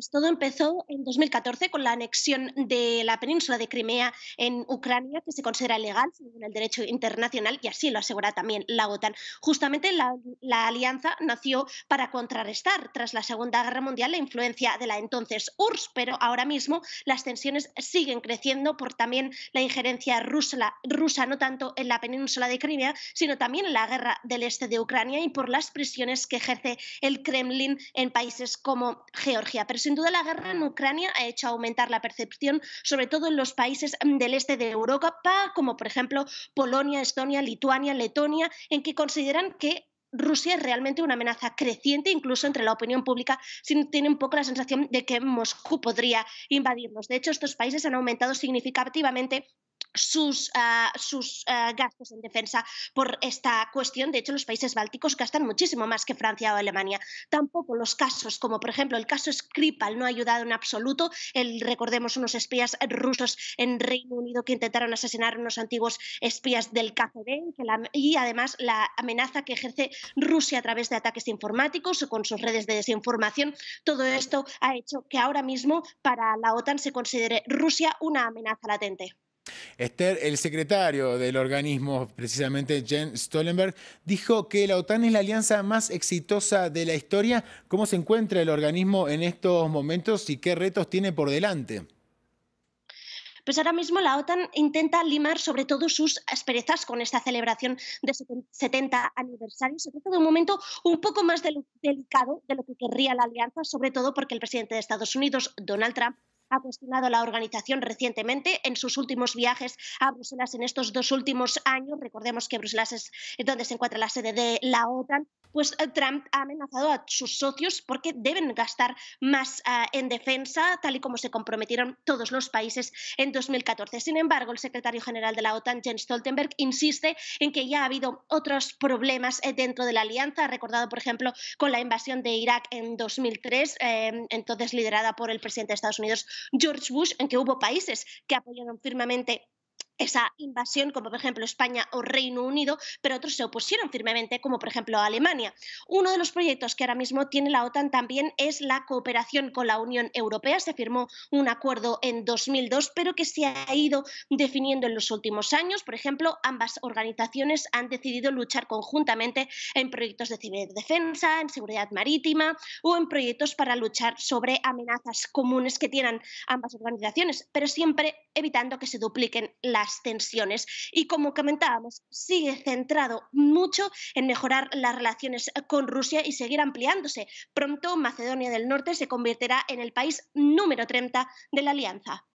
Pues, todo empezó en 2014 con la anexión de la península de Crimea en Ucrania, que se considera ilegal según el derecho internacional y así lo asegura también la OTAN. Justamente la, alianza nació para contrarrestar tras la Segunda Guerra Mundial la influencia de la entonces URSS, pero ahora mismo las tensiones siguen creciendo por también la injerencia rusa, no tanto en la península de Crimea, sino también en la guerra del este de Ucrania y por las prisiones que ejerce el Kremlin en países como Georgia. Sin duda, la guerra en Ucrania ha hecho aumentar la percepción, sobre todo en los países mm, del este de Europa, como por ejemplo Polonia, Estonia, Lituania, Letonia, en que consideran que Rusia es realmente una amenaza creciente, incluso entre la opinión pública, tiene un poco la sensación de que Moscú podría invadirnos. De hecho, estos países han aumentado significativamente sus, ah, ah, gastos en defensa por esta cuestión. De hecho, los países bálticos gastan muchísimo más que Francia o Alemania. Tampoco los casos, como por ejemplo el caso Skripal, no ha ayudado en absoluto. El, recordemos unos espías rusos en Reino Unido que intentaron asesinar a unos antiguos espías del KGB y además la amenaza que ejerce Rusia a través de ataques informáticos o con sus redes de desinformación. Todo esto ha hecho que ahora mismo para la OTAN se considere Rusia una amenaza latente. Esther, el secretario del organismo, precisamente Jen Stoltenberg, dijo que la OTAN es la alianza más exitosa de la historia. ¿Cómo se encuentra el organismo en estos momentos y qué retos tiene por delante? pues ahora mismo la OTAN intenta limar sobre todo sus asperezas con esta celebración de 70 aniversario. Se trata de un momento un poco más delicado de lo que querría la alianza, sobre todo porque el presidente de Estados Unidos, Donald Trump, ha cuestionado la organización recientemente en sus últimos viajes a Bruselas en estos dos últimos años. Recordemos que Bruselas es donde se encuentra la sede de la OTAN pues eh, Trump ha amenazado a sus socios porque deben gastar más ah, en defensa, tal y como se comprometieron todos los países en 2014. Sin embargo, el secretario general de la OTAN, Jens Stoltenberg, insiste en que ya ha habido otros problemas eh, dentro de la alianza, ha recordado, por ejemplo, con la invasión de Irak en 2003, em, entonces liderada por el presidente de Estados Unidos, George Bush, en que hubo países que apoyaron firmemente esa invasión, como por ejemplo España o Reino Unido, pero otros se opusieron firmemente, como por ejemplo Alemania. Uno de los proyectos que ahora mismo tiene la OTAN también es la cooperación con la Unión Europea. Se firmó un acuerdo en 2002, pero que se ha ido definiendo en los últimos años. Por ejemplo, ambas organizaciones han decidido luchar conjuntamente en proyectos de ciberdefensa, en seguridad marítima o en proyectos para luchar sobre amenazas comunes que tienen ambas organizaciones, pero siempre evitando que se dupliquen las tensiones. Y como comentábamos, sigue centrado mucho en mejorar las relaciones eh, con Rusia y seguir ampliándose. Pronto Macedonia del Norte se convertirá en el país número 30 de la alianza.